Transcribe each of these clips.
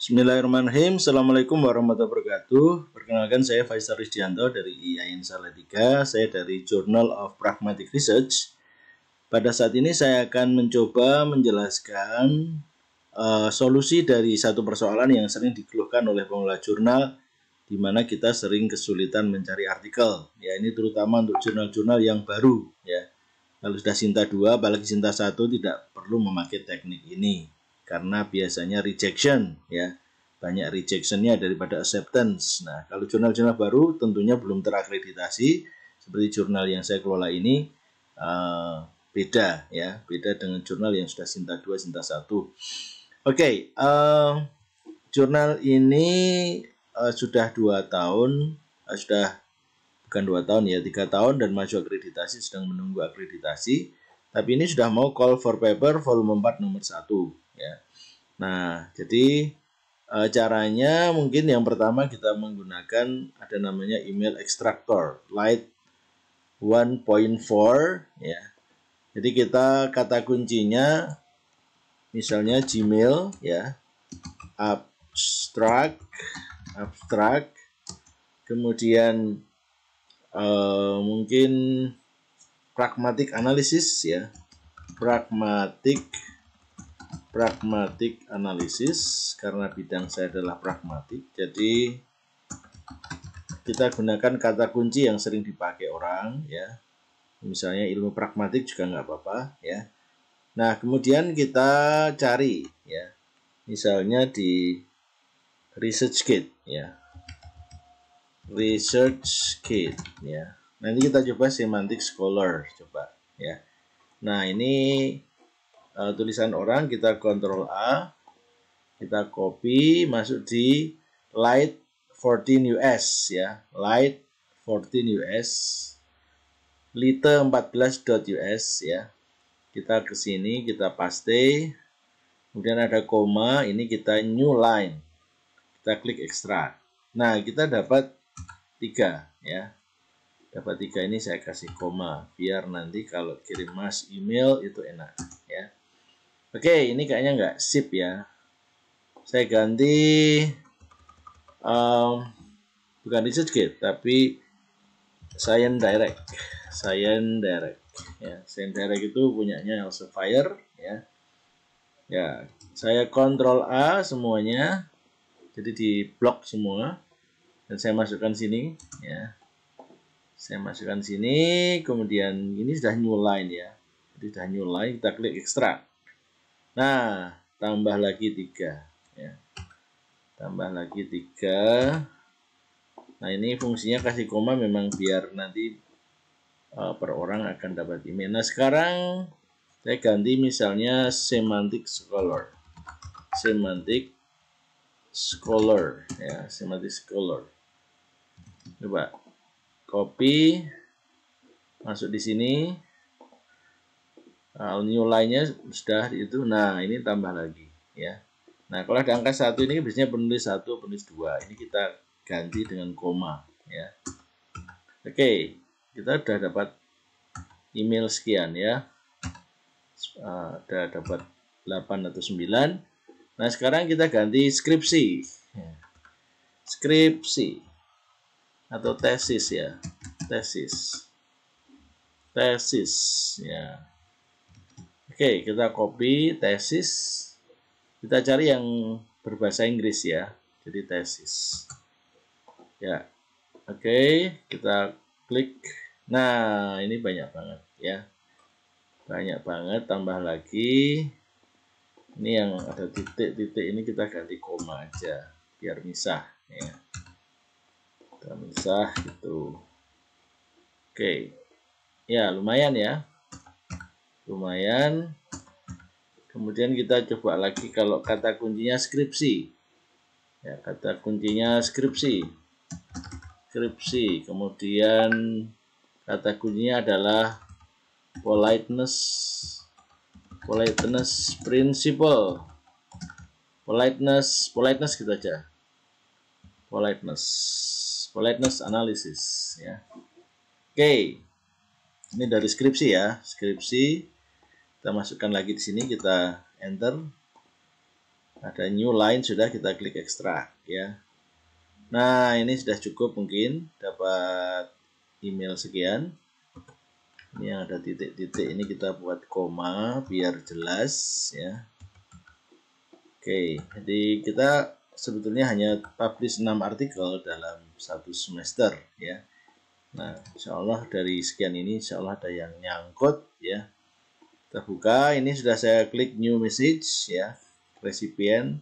Bismillahirrahmanirrahim. Assalamualaikum warahmatullahi wabarakatuh. Perkenalkan saya Faisal Rizdianto dari IAIN Salatiga. Saya dari Journal of Pragmatic Research. Pada saat ini saya akan mencoba menjelaskan uh, solusi dari satu persoalan yang sering dikeluhkan oleh pengelola jurnal di mana kita sering kesulitan mencari artikel. Ya, ini terutama untuk jurnal-jurnal yang baru, ya. Kalau sudah Sinta 2 apalagi Sinta 1 tidak perlu memakai teknik ini karena biasanya rejection ya banyak rejectionnya daripada acceptance. Nah kalau jurnal-jurnal baru tentunya belum terakreditasi seperti jurnal yang saya kelola ini uh, beda ya beda dengan jurnal yang sudah Sinta 2, Sinta 1. Oke okay, uh, eh, jurnal ini uh, sudah dua tahun uh, sudah bukan dua tahun ya tiga tahun dan masuk akreditasi sedang menunggu akreditasi. Tapi ini sudah mau call for paper volume 4 nomor 1 ya. Nah, jadi e, caranya mungkin yang pertama kita menggunakan ada namanya email extractor light 1.4 ya. Jadi kita kata kuncinya misalnya Gmail ya. abstract abstract kemudian e, mungkin pragmatic analysis ya pragmatic pragmatik analisis karena bidang saya adalah pragmatik jadi kita gunakan kata kunci yang sering dipakai orang ya misalnya ilmu pragmatik juga nggak apa-apa ya nah kemudian kita cari ya misalnya di research kit ya research kit ya nanti kita coba semantic scholar coba ya nah ini uh, tulisan orang kita kontrol A kita copy masuk di light 14 US ya light 14 US liter lite US ya kita ke sini kita paste kemudian ada koma ini kita new line kita klik extra nah kita dapat tiga ya dapat tiga ini saya kasih koma biar nanti kalau kirim mas email itu enak ya Oke, ini kayaknya nggak sip ya. Saya ganti um, bukan research gate, tapi cyan Direct. cyan Direct ya. Science Direct itu punyanya Elsevier ya. Ya, saya kontrol A semuanya. Jadi di blok semua dan saya masukkan sini ya. Saya masukkan sini, kemudian ini sudah new line ya. Jadi sudah new line, kita klik extract Nah, tambah lagi tiga ya. Tambah lagi tiga Nah, ini fungsinya kasih koma memang biar nanti uh, per orang akan dapat email. Nah, sekarang saya ganti misalnya semantic scholar. Semantic scholar ya, semantic scholar. Coba copy masuk di sini. Nah, new line-nya sudah itu nah ini tambah lagi ya nah kalau ada angka satu ini biasanya penulis satu penulis dua ini kita ganti dengan koma ya oke okay, kita sudah dapat email sekian ya uh, sudah dapat 8 atau 9 nah sekarang kita ganti skripsi ya. skripsi atau tesis ya tesis tesis ya Oke, kita copy tesis. Kita cari yang berbahasa Inggris ya. Jadi tesis. Ya. Oke, kita klik. Nah, ini banyak banget ya. Banyak banget tambah lagi. Ini yang ada titik-titik ini kita ganti koma aja biar misah ya. Kita misah gitu. Oke. Ya, lumayan ya lumayan Kemudian kita coba lagi kalau kata kuncinya skripsi. Ya, kata kuncinya skripsi. Skripsi. Kemudian kata kuncinya adalah politeness politeness principle. Politeness, politeness gitu aja. Politeness. Politeness analysis ya. Oke. Ini dari skripsi ya, skripsi kita masukkan lagi di sini kita enter ada new line sudah kita klik extract ya nah ini sudah cukup mungkin dapat email sekian ini yang ada titik-titik ini kita buat koma biar jelas ya oke jadi kita sebetulnya hanya publish 6 artikel dalam satu semester ya Nah insya Allah dari sekian ini insya Allah ada yang nyangkut ya terbuka ini sudah saya klik new message ya recipient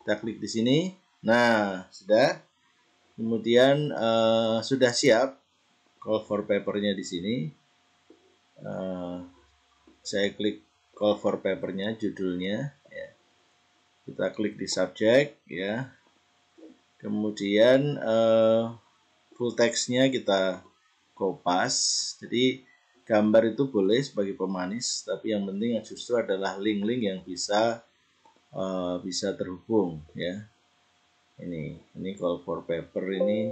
kita klik di sini nah sudah kemudian uh, sudah siap call for papernya di sini uh, saya klik call for papernya judulnya ya. kita klik di subject ya kemudian uh, full textnya kita copas jadi gambar itu boleh sebagai pemanis tapi yang penting justru adalah link-link yang bisa uh, bisa terhubung ya ini ini call for paper ini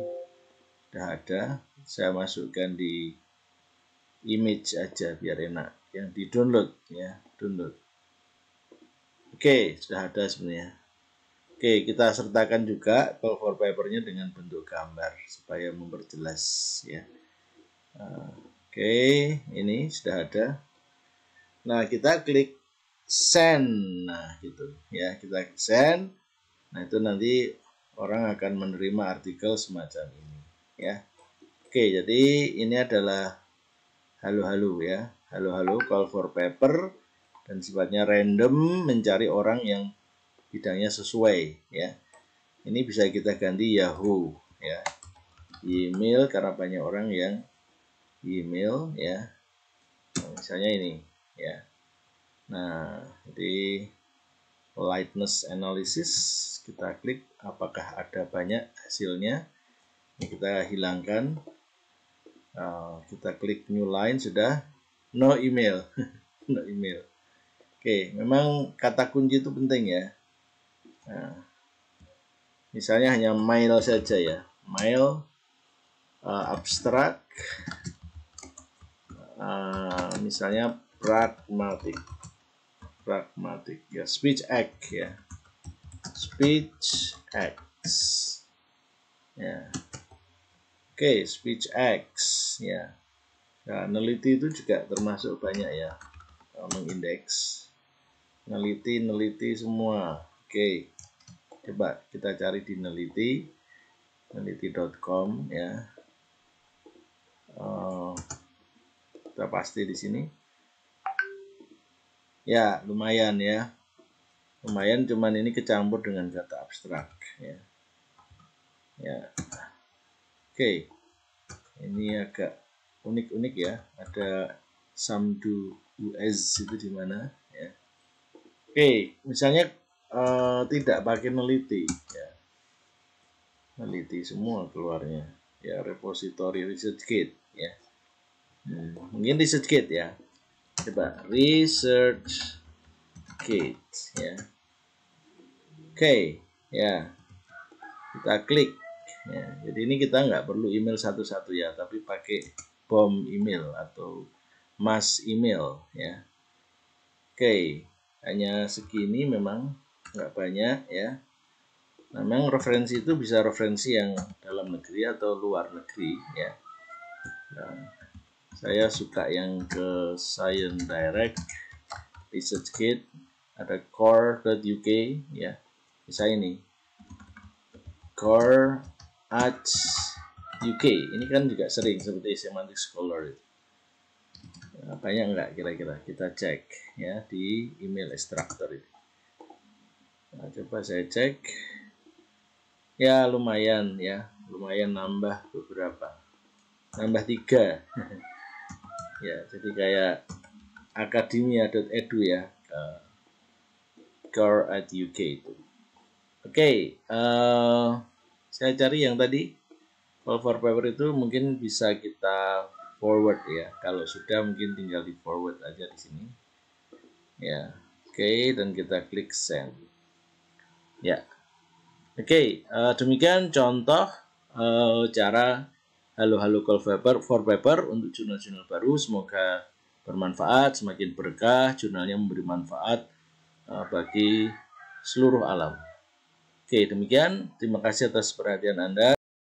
sudah ada saya masukkan di image aja biar enak yang di download ya download oke okay, sudah ada sebenarnya oke okay, kita sertakan juga call for papernya dengan bentuk gambar supaya memperjelas ya uh, Oke, ini sudah ada. Nah, kita klik send. Nah, gitu ya, kita klik send. Nah, itu nanti orang akan menerima artikel semacam ini, ya. Oke, jadi ini adalah halo-halo ya. Halo-halo call for paper dan sifatnya random mencari orang yang bidangnya sesuai, ya. Ini bisa kita ganti Yahoo, ya. Email karena banyak orang yang email ya nah, misalnya ini ya nah jadi lightness analysis kita klik apakah ada banyak hasilnya ini kita hilangkan nah, kita klik new line sudah no email no email oke memang kata kunci itu penting ya nah, misalnya hanya mail saja ya mail uh, abstrak uh, misalnya pragmatic pragmatic ya speech act ya speech acts ya oke okay, speech acts ya nah, neliti itu juga termasuk banyak ya eh, mengindeks neliti neliti semua oke okay. coba kita cari di neliti neliti.com ya sudah pasti di sini ya lumayan ya lumayan cuman ini kecampur dengan data abstrak ya ya oke okay. ini agak unik-unik ya ada samdu us itu di mana ya oke okay. misalnya uh, tidak pakai neliti ya neliti semua keluarnya ya repository research kit ya Hmm, mungkin research kit ya coba research kit ya oke okay, ya kita klik ya, jadi ini kita nggak perlu email satu-satu ya tapi pakai bom email atau mass email ya oke okay. hanya segini memang nggak banyak ya nah, memang referensi itu bisa referensi yang dalam negeri atau luar negeri ya nah, saya suka yang ke Science Direct Research Kit ada Core. core.uk ya bisa ini core arts UK ini kan juga sering seperti semantic scholar ya, banyak enggak kira-kira kita cek ya di email extractor ini nah, coba saya cek ya lumayan ya lumayan nambah beberapa nambah tiga ya jadi kayak akademia.edu ya uh, at UK itu oke okay, uh, eh, saya cari yang tadi call for paper itu mungkin bisa kita forward ya kalau sudah mungkin tinggal di forward aja di sini ya oke okay, dan kita klik send ya oke okay, uh, eh, demikian contoh uh, cara Halo Halo Call Paper for Paper untuk jurnal-jurnal baru. Semoga bermanfaat, semakin berkah, jurnalnya memberi manfaat uh, bagi seluruh alam. Oke, demikian. Terima kasih atas perhatian Anda.